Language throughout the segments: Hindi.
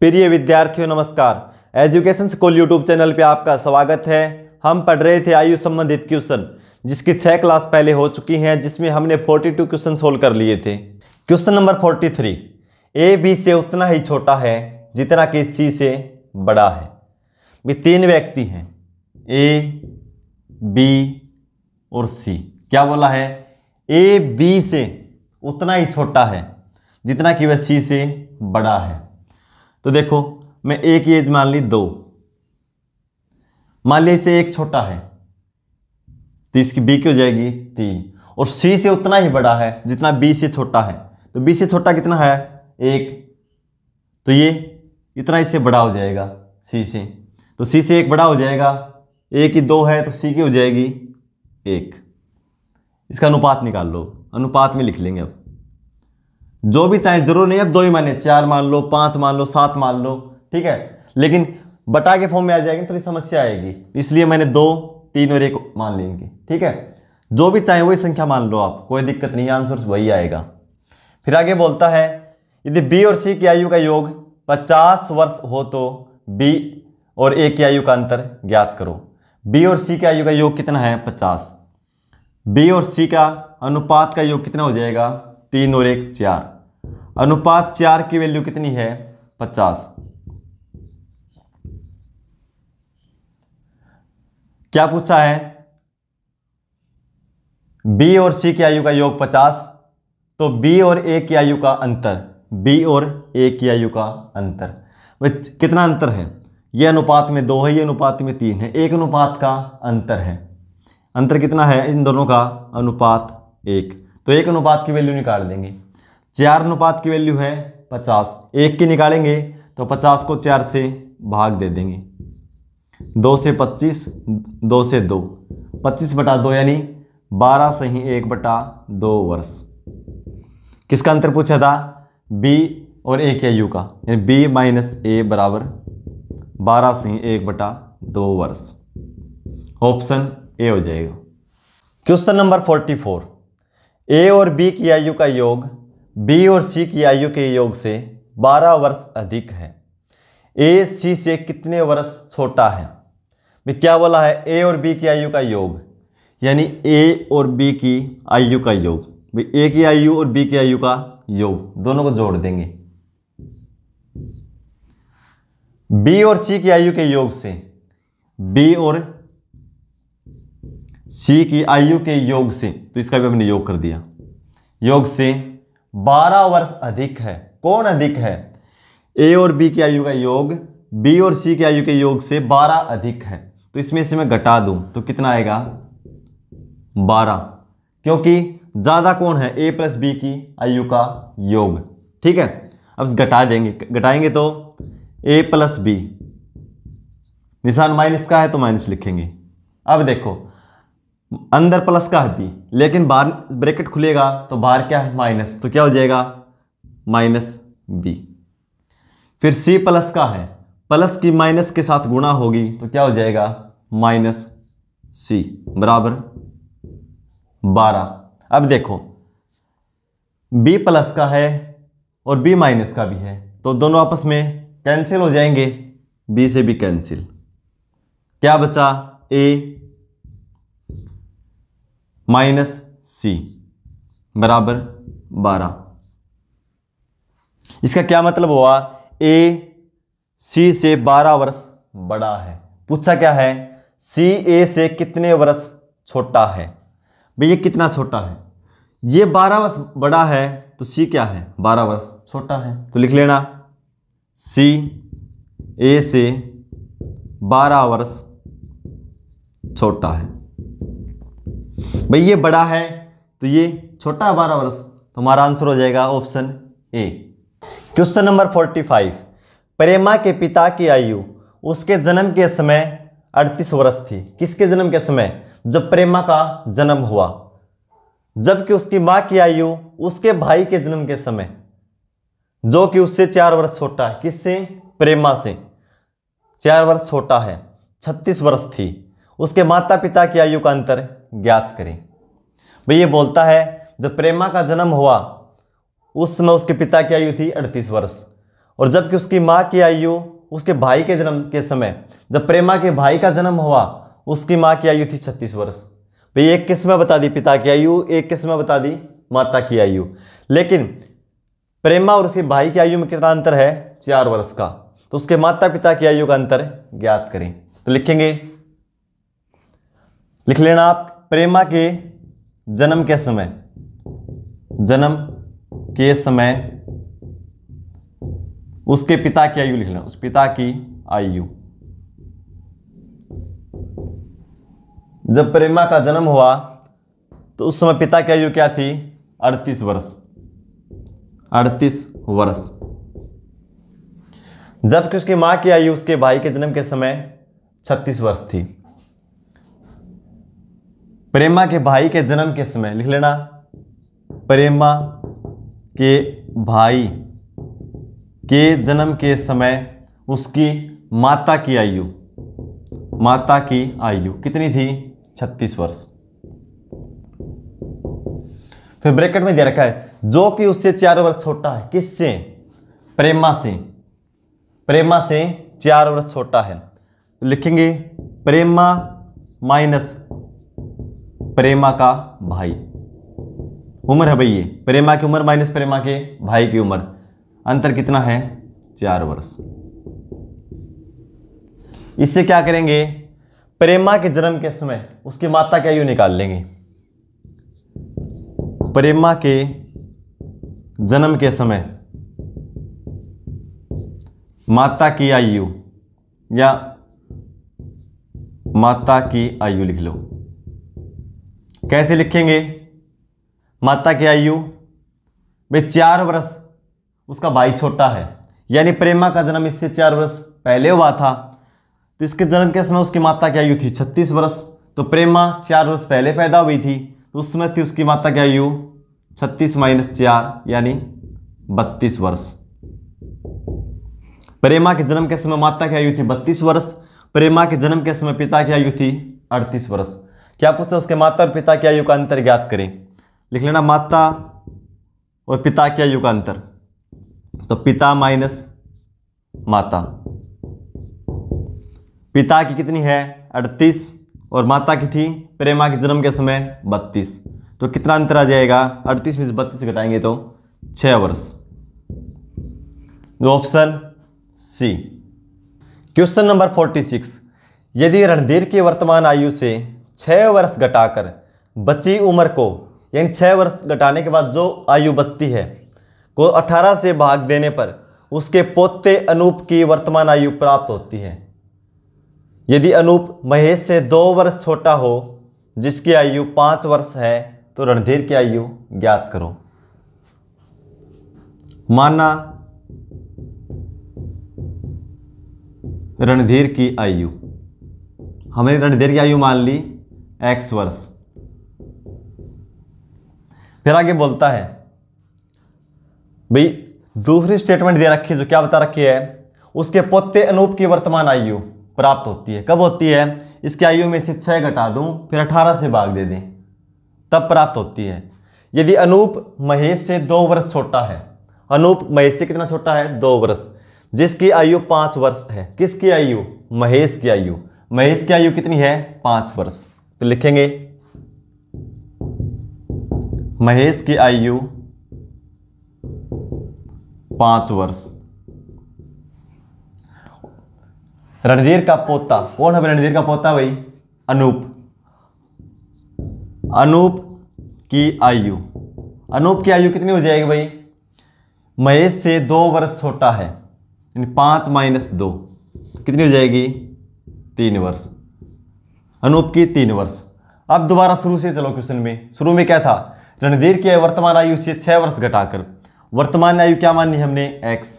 प्रिय विद्यार्थियों नमस्कार एजुकेशन स्कूल यूट्यूब चैनल पे आपका स्वागत है हम पढ़ रहे थे आयु संबंधित क्वेश्चन जिसकी छः क्लास पहले हो चुकी हैं जिसमें हमने 42 क्वेश्चन सोल्व कर लिए थे क्वेश्चन नंबर 43 ए बी से उतना ही छोटा है जितना कि सी से बड़ा है ये तीन व्यक्ति हैं ए बी और सी क्या बोला है ए बी से उतना ही छोटा है जितना कि वह सी से बड़ा है तो देखो मैं एक एज मान ली दो मान लिया इससे एक छोटा है तो इसकी बी की हो जाएगी तीन और सी से उतना ही बड़ा है जितना बी से छोटा है तो बी से छोटा कितना है एक तो ये इतना इससे बड़ा हो जाएगा सी से तो सी से एक बड़ा हो जाएगा ए की दो है तो सी की हो जाएगी एक इसका अनुपात निकाल लो अनुपात में लिख लेंगे अब जो भी चाहे जरूर नहीं अब दो ही माने चार मान लो पांच मान लो सात मान लो ठीक है लेकिन बटा के फॉर्म में आ जाएगी थोड़ी तो समस्या आएगी इसलिए मैंने दो तीन और एक मान लेंगे ठीक है जो भी चाहे वही संख्या मान लो आप कोई दिक्कत नहीं आंसर वही आएगा फिर आगे बोलता है यदि बी और सी की आयु का योग 50 वर्ष हो तो बी और ए की आयु का अंतर ज्ञात करो बी और सी की आयु का योग कितना है 50 बी और सी का अनुपात का योग कितना हो जाएगा तीन और एक चार अनुपात चार की वैल्यू कितनी है पचास क्या पूछा है बी और सी की आयु का योग पचास तो बी और ए की आयु का अंतर बी और ए की आयु का अंतर कितना अंतर है यह अनुपात में दो है यह अनुपात में तीन है एक अनुपात का अंतर है अंतर कितना है इन दोनों का अनुपात एक तो एक अनुपात की वैल्यू निकाल देंगे चार अनुपात की वैल्यू है पचास एक की निकालेंगे तो पचास को चार से भाग दे देंगे दो से पच्चीस दो से दो पच्चीस बटा दो यानी बारह से ही एक बटा दो वर्ष किसका अंतर पूछा था बी और ए के यू का यानी बी माइनस ए बराबर बारह से ही एक बटा दो वर्ष ऑप्शन ए हो जाएगा question number forty four A और बी की आयु का योग बी और सी की आयु के योग से 12 वर्ष अधिक है ए सी से कितने वर्ष छोटा है मैं क्या बोला है ए और बी की आयु का योग यानी ए और बी की आयु का योग भाई ए की आयु और बी की आयु का योग दोनों को जोड़ देंगे बी और सी की आयु के योग से बी और सी की आयु के योग से तो इसका भी हमने योग कर दिया योग से बारह वर्ष अधिक है कौन अधिक है ए और बी की आयु का योग बी और सी की आयु के योग से बारह अधिक है तो इसमें से मैं घटा दूं तो कितना आएगा बारह क्योंकि ज़्यादा कौन है ए प्लस बी की आयु का योग ठीक है अब घटा देंगे घटाएंगे तो ए प्लस बी निशान माइनस का है तो माइनस लिखेंगे अब देखो अंदर प्लस का है बी लेकिन बाहर ब्रैकेट खुलेगा तो बाहर क्या है माइनस तो क्या हो जाएगा माइनस बी फिर सी प्लस का है प्लस की माइनस के साथ गुणा होगी तो क्या हो जाएगा माइनस सी बराबर बारह अब देखो बी प्लस का है और बी माइनस का भी है तो दोनों आपस में कैंसिल हो जाएंगे बी से भी कैंसिल क्या बचा ए माइनस सी बराबर बारह इसका क्या मतलब हुआ ए सी से बारह वर्ष बड़ा है पूछा क्या है सी ए से कितने वर्ष छोटा है भैया ये कितना छोटा है ये बारह वर्ष बड़ा है तो सी क्या है बारह वर्ष छोटा है तो लिख लेना सी ए से बारह वर्ष छोटा है भाई ये बड़ा है तो ये छोटा है बारह वर्ष तो हमारा आंसर हो जाएगा option A question number forty five Prema के पिता की आयु उसके जन्म के समय अड़तीस वर्ष थी किसके जन्म के समय जब प्रेमा का जन्म हुआ जबकि उसकी माँ की आयु उसके भाई के जन्म के समय जो कि उससे चार वर्ष छोटा है किससे प्रेमा से चार वर्ष छोटा है छत्तीस वर्ष थी उसके माता पिता की आयु का अंतर ज्ञात करें भाई ये बोलता है जब प्रेमा का जन्म हुआ उस समय उसके पिता की आयु थी अड़तीस वर्ष और जबकि उसकी माँ की आयु उसके भाई के जन्म के समय जब प्रेमा के भाई का जन्म हुआ उसकी माँ की आयु थी छत्तीस वर्ष भाई एक किस्म बता दी पिता की आयु एक किस्म बता दी माता की आयु लेकिन प्रेमा और उसके भाई की आयु में कितना अंतर है चार वर्ष का तो उसके माता पिता की आयु का अंतर ज्ञात करें तो लिखेंगे लिख लेना आप प्रेमा के जन्म के समय जन्म के समय उसके पिता की आयु लिख लें उस पिता की आयु जब प्रेमा का जन्म हुआ तो उस समय पिता की आयु क्या थी अड़तीस वर्ष अड़तीस वर्ष जबकि उसकी मां की आयु उसके भाई के जन्म के समय छत्तीस वर्ष थी प्रेमा के भाई के जन्म के समय लिख लेना प्रेमा के भाई के जन्म के समय उसकी माता की आयु माता की आयु कितनी थी 36 वर्ष फिर ब्रैकेट में दे रखा है जो कि उससे चार वर्ष छोटा है किससे प्रेमा से प्रेमा से चार वर्ष छोटा है लिखेंगे प्रेमा माइनस प्रेमा का भाई उम्र है भाई ये प्रेमा की उम्र माइनस प्रेमा के भाई की उम्र अंतर कितना है चार वर्ष इससे क्या करेंगे प्रेमा के जन्म के समय उसकी माता क्या आयु निकाल लेंगे प्रेमा के जन्म के समय माता की आयु या माता की आयु लिख लो कैसे लिखेंगे माता की आयु भाई चार वर्ष उसका भाई छोटा है यानी प्रेमा का जन्म इससे चार वर्ष पहले हुआ था तो इसके जन्म के समय उसकी माता की आयु थी छत्तीस वर्ष तो प्रेमा चार वर्ष पहले पैदा हुई थी तो उस समय थी उसकी माता की आयु छत्तीस माइनस चार यानी बत्तीस वर्ष प्रेमा के जन्म के समय माता की आयु थी बत्तीस वर्ष प्रेमा के जन्म के समय पिता की आयु थी अड़तीस वर्ष क्या हैं उसके माता और पिता के आयु का अंतर ज्ञात करें लिख लेना माता और पिता के आयु का अंतर तो पिता माइनस माता पिता की कितनी है 38 और माता की थी प्रेमा के जन्म के समय 32 तो कितना अंतर आ जाएगा 38 में से बत्तीस घटाएंगे तो 6 वर्ष ऑप्शन सी क्वेश्चन नंबर 46 यदि रणधीर की वर्तमान आयु से छः वर्ष घटाकर बची उम्र को यानी छः वर्ष घटाने के बाद जो आयु बचती है को अठारह से भाग देने पर उसके पोते अनूप की वर्तमान आयु प्राप्त होती है यदि अनूप महेश से दो वर्ष छोटा हो जिसकी आयु पाँच वर्ष है तो रणधीर की आयु ज्ञात करो माना रणधीर की आयु हमने रणधीर की आयु मान ली एक्स वर्ष फिर आगे बोलता है भाई दूसरी स्टेटमेंट दे रखी है जो क्या बता रखी है उसके पोते अनूप की वर्तमान आयु प्राप्त होती है कब होती है इसकी आयु में से छह घटा दूं फिर अठारह से भाग दे दें तब प्राप्त होती है यदि अनूप महेश से दो वर्ष छोटा है अनूप महेश से कितना छोटा है दो वर्ष जिसकी आयु पांच वर्ष है किसकी आयु महेश की आयु महेश की आयु कितनी है पांच वर्ष तो लिखेंगे महेश की आयु पांच वर्ष रणधीर का पोता कौन है रणधीर का पोता भाई अनूप अनूप की आयु अनूप की आयु कितनी हो जाएगी भाई महेश से दो वर्ष छोटा है यानी पांच माइनस दो कितनी हो जाएगी तीन वर्ष अनूप की तीन वर्ष अब दोबारा शुरू से चलो क्वेश्चन में शुरू में क्या था रणधीर की वर्तमान आयु से छः वर्ष घटाकर वर्तमान आयु क्या मानी हमने एक्स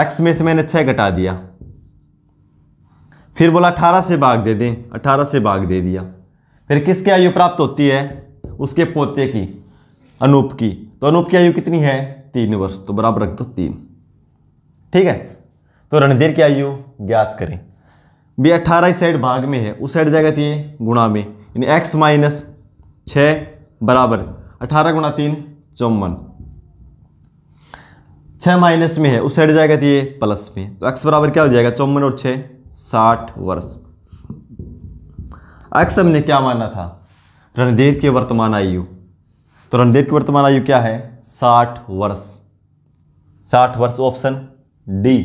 एक्स में से मैंने छः घटा दिया फिर बोला अठारह से भाग दे दें अठारह से भाग दे दिया फिर किसकी आयु प्राप्त होती है उसके पोते की अनूप की तो अनूप की आयु कितनी है तीन वर्ष तो बराबर रख दो तीन ठीक है तो रणधीर की आयु ज्ञात करें भी अट्ठारह इस साइड भाग में है उस साइड जाएगा तीन तो गुणा में यानी एक्स माइनस छ बराबर अठारह गुणा तीन चौवन छ माइनस में है उस साइड जाएगा तो ये प्लस में तो एक्स बराबर क्या हो जाएगा चौवन और छः साठ वर्ष एक्स हमने क्या माना था रणधीर की वर्तमान आयु तो रणधीर की वर्तमान आयु क्या है साठ वर्ष साठ वर्ष option D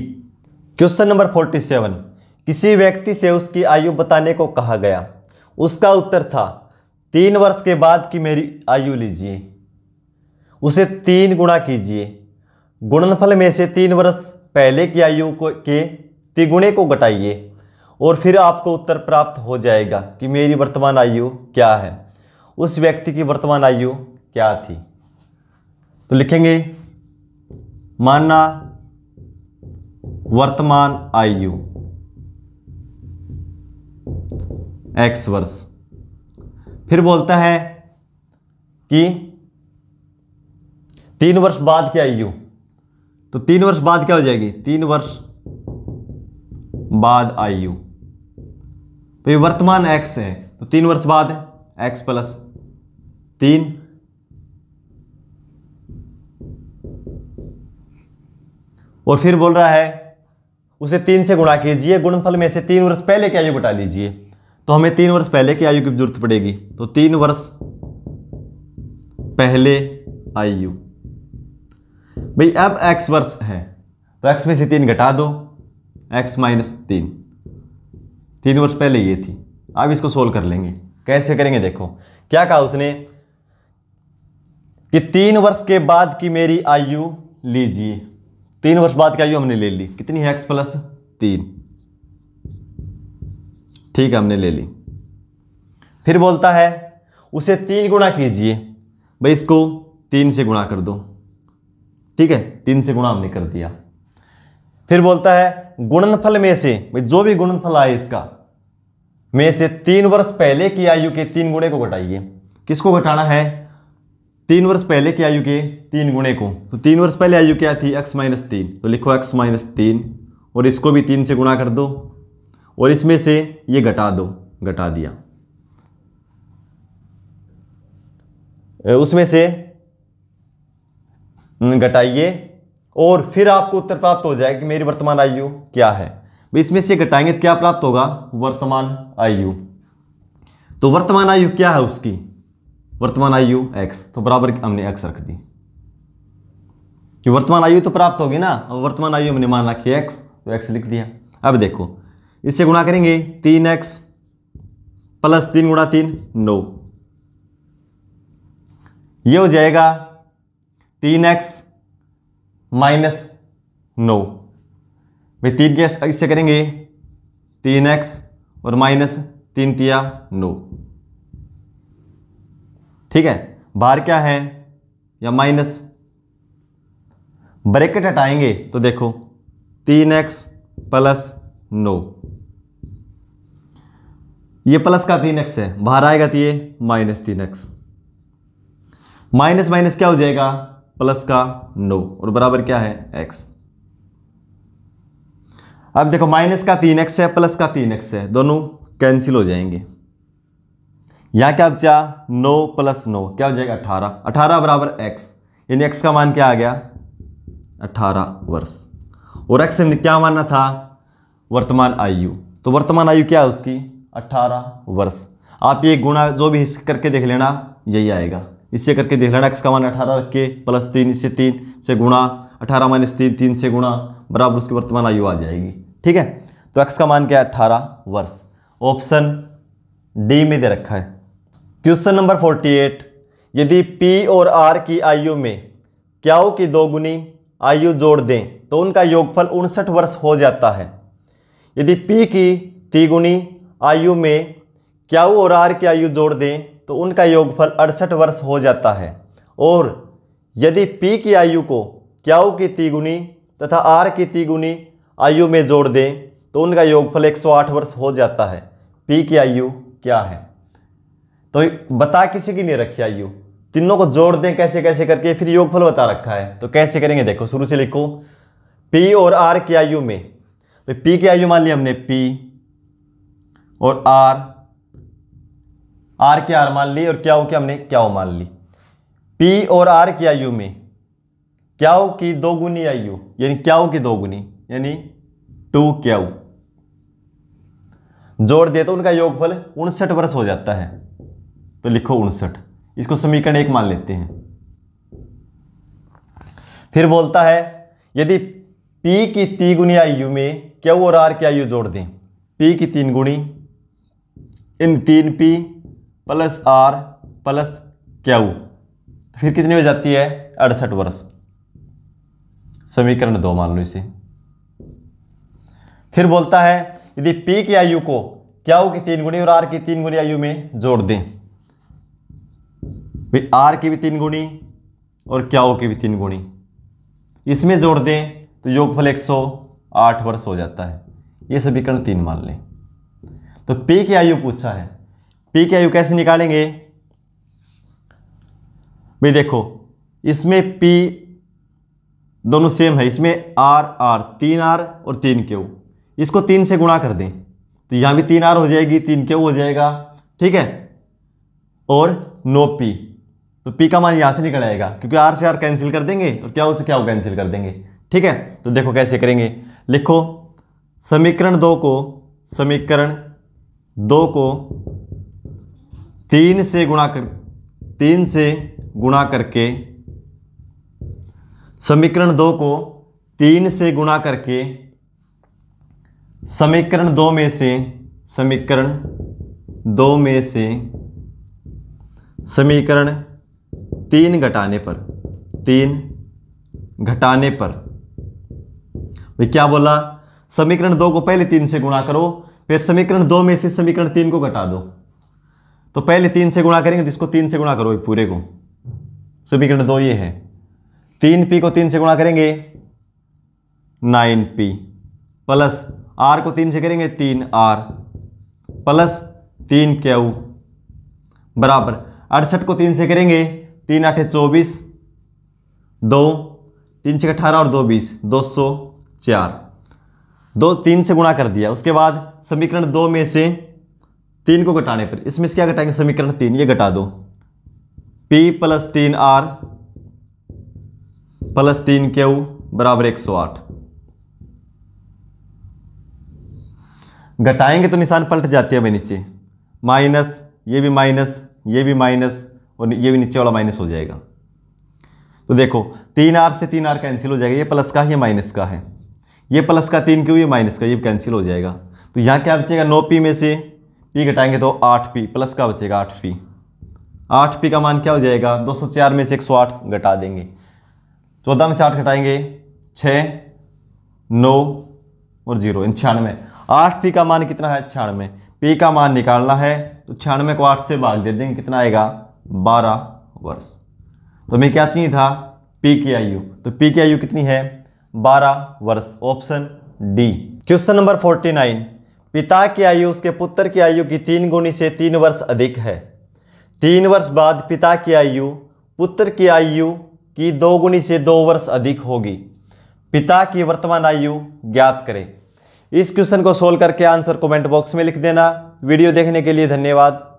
question number forty seven किसी व्यक्ति से उसकी आयु बताने को कहा गया उसका उत्तर था तीन वर्ष के बाद की मेरी आयु लीजिए उसे तीन गुणा कीजिए गुणनफल में से तीन वर्ष पहले की आयु को के तिगुणे को घटाइए और फिर आपको उत्तर प्राप्त हो जाएगा कि मेरी वर्तमान आयु क्या है उस व्यक्ति की वर्तमान आयु क्या थी तो लिखेंगे मानना वर्तमान आयु एक्स वर्ष फिर बोलता है कि तीन वर्ष बाद क्या यू तो तीन वर्ष बाद क्या हो जाएगी तीन वर्ष बाद आयु तो ये वर्तमान एक्स है तो तीन वर्ष बाद एक्स प्लस तीन और फिर बोल रहा है उसे तीन से गुणा कीजिए गुणफल में से तीन वर्ष पहले क्या यू बटा लीजिए तो हमें तीन वर्ष पहले की आयु की जरूरत पड़ेगी तो तीन वर्ष पहले आयु भाई अब एक्स वर्ष है तो एक्स में से तीन घटा दो एक्स माइनस तीन तीन वर्ष पहले ये थी अब इसको सोल्व कर लेंगे कैसे करेंगे देखो क्या कहा उसने कि तीन वर्ष के बाद की मेरी आयु लीजिए तीन वर्ष बाद की आयु हमने ले ली कितनी है एक्स प्लस तीन ठीक है हमने ले ली फिर बोलता है उसे तीन गुणा कीजिए भाई इसको तीन से गुणा कर दो ठीक है तीन से गुणा हमने कर दिया फिर बोलता है गुणनफल में से भाई जो भी गुणनफल आए इसका में से तीन वर्ष पहले की आयु के तीन गुणे को घटाइए किसको घटाना है तीन वर्ष पहले की आयु के तीन गुणे को तो तीन वर्ष पहले आयु क्या थी एक्स माइनस तीन तो लिखो एक्स माइनस तीन और इसको भी तीन से गुणा कर दो और इसमें से ये घटा दो घटा दिया उसमें से घटाइए और फिर आपको उत्तर प्राप्त हो जाएगा कि मेरी वर्तमान आयु क्या है इसमें से घटाएंगे तो क्या प्राप्त होगा वर्तमान आयु तो वर्तमान आयु क्या है उसकी वर्तमान आयु एक्स तो बराबर हमने एक्स रख दी कि वर्तमान आयु तो प्राप्त होगी ना वर्तमान आयु हमने मान रखी एक्स तो एक्स लिख दिया अब देखो इससे गुणा करेंगे तीन एक्स प्लस तीन गुणा तीन नौ ये हो जाएगा तीन एक्स माइनस नौ भाई तीन के इससे करेंगे तीन एक्स और माइनस तीन तिया नौ ठीक है बाहर क्या है या माइनस ब्रैकेट हटाएंगे तो देखो तीन एक्स प्लस नो ये प्लस का तीन एक्स है बाहर आएगा तो ये माइनस तीन एक्स माइनस माइनस क्या हो जाएगा प्लस का नो और बराबर क्या है एक्स अब देखो माइनस का तीन एक्स है प्लस का तीन एक्स है दोनों कैंसिल हो जाएंगे यहां क्या बचा नो प्लस नो क्या हो जाएगा अठारह अठारह बराबर एक्स यानी एक्स का मान क्या आ गया अठारह वर्ष और एक्स क्या मानना था वर्तमान आयु तो वर्तमान आयु क्या है उसकी 18 वर्ष आप ये गुणा जो भी करके देख लेना यही आएगा इससे करके देख लेना किसका मान अठारह रख के प्लस तीन इससे तीन से गुणा अठारह माइनस तीन तीन से गुणा बराबर उसकी वर्तमान आयु आ जाएगी ठीक है तो एक्स का मान क्या है अट्ठारह वर्ष ऑप्शन डी में दे रखा है क्वेश्चन नंबर फोर्टी एट यदि पी और आर की आयु में क्याओ की दोगुनी आयु जोड़ दें तो उनका योगफल उनसठ वर्ष हो जाता है यदि P की तिगुनी आयु में क्याऊ और आर की आयु जोड़ दें तो उनका योगफल अड़सठ वर्ष हो जाता है और यदि P की आयु को क्याऊ की तिगुनी तथा आर की तिगुनी आयु में जोड़ दें तो उनका योगफल 108 वर्ष हो जाता है P की आयु क्या है तो बता किसी की नहीं रखी आयु तीनों को जोड़ दें कैसे कैसे करके फिर योगफल बता रखा है तो कैसे करेंगे देखो शुरू से लिखो पी और आर की आयु में भाई पी की आयु मान ली हमने पी और आर आर की आर मान ली और क्या हो क्या हमने क्या हो मान ली पी और आर की आयु में क्या हो की दोगुनी आयु यानी क्या हो की दोगुनी यानी टू क्या जोड़ दे तो उनका योगफल उनसठ वर्ष हो जाता है तो लिखो उनसठ इसको समीकरण एक मान लेते हैं फिर बोलता है यदि पी की तिगुनी आयु में क्यू और आर क्या यू जोड़ दें पी की तीन गुणी इन तीन P plus R plus Q तो फिर कितनी हो जाती है अड़सठ वर्ष समीकरण दो मान लो इसे फिर बोलता है यदि पी की आयु को क्या की तीन गुणी और आर की तीन गुणी आयु में जोड़ दें आर की भी तीन गुणी और क्या की भी तीन गुणी इसमें जोड़ दें तो योगफल एक सौ आठ वर्ष हो जाता है ये समीकरण तीन मान लें तो पी की आयु पूछा है पी की आयु कैसे निकालेंगे भाई देखो इसमें पी दोनों सेम है इसमें आर आर तीन आर और तीन क्यू इसको तीन से गुणा कर दें तो यहाँ भी तीन आर हो जाएगी तीन क्यू हो जाएगा ठीक है और नो पी तो पी का मान यहाँ से निकल आएगा क्योंकि आर से आर कैंसिल कर देंगे और क्या से क्या कैंसिल कर देंगे ठीक है तो देखो कैसे करेंगे लिखो समीकरण दो को समीकरण दो को तीन से गुणा कर तीन से गुणा करके समीकरण दो को तीन से गुणा करके समीकरण दो में से समीकरण दो में से समीकरण तीन घटाने पर तीन घटाने पर क्या बोला समीकरण दो को पहले तीन से गुणा करो फिर समीकरण दो में से समीकरण तीन को घटा दो तो पहले तीन से गुणा करेंगे जिसको तो तीन से गुणा करो पूरे को समीकरण दो ये है तीन पी को तीन से गुणा करेंगे नाइन पी प्लस आर को तीन से करेंगे तीन आर प्लस तीन क्यू बराबर अड़सठ को तीन से करेंगे तीन आठे चौबीस दो तीन छः अठारह और दो बीस दो सौ चार दो तीन से गुणा कर दिया उसके बाद समीकरण दो में से तीन को घटाने पर इसमें से क्या घटाएंगे समीकरण तीन ये घटा दो p प्लस तीन आर प्लस तीन क्यू बराबर एक सौ आठ घटाएंगे तो निशान पलट जाती है भाई नीचे माइनस ये भी माइनस ये भी माइनस और ये भी नीचे वाला माइनस हो जाएगा तो देखो तीन आर से तीन आर कैंसिल हो जाएगा ये प्लस का ये माइनस का है ये प्लस का तीन क्यू ये माइनस का ये कैंसिल हो जाएगा तो यहाँ क्या बचेगा नौ पी में से पी घटाएंगे तो आठ पी प्लस का बचेगा आठ पी आठ पी का मान क्या हो जाएगा दो सौ चार में से एक सौ आठ घटा देंगे चौदह में से आठ घटाएंगे छ नौ और जीरो इन छियानवे आठ पी का मान कितना है छियानवे पी का मान निकालना है तो छियानवे को आठ से भाग दे देंगे कितना आएगा बारह वर्ष तो हमें क्या चाहिए था पी की आयु तो पी की आयु कितनी है 12 वर्ष ऑप्शन डी क्वेश्चन नंबर 49 पिता की आयु उसके पुत्र की आयु की तीन गुणी से तीन वर्ष अधिक है तीन वर्ष बाद पिता की आयु पुत्र की आयु की दो गुणी से दो वर्ष अधिक होगी पिता की वर्तमान आयु ज्ञात करें इस क्वेश्चन को सोल्व करके आंसर कमेंट बॉक्स में लिख देना वीडियो देखने के लिए धन्यवाद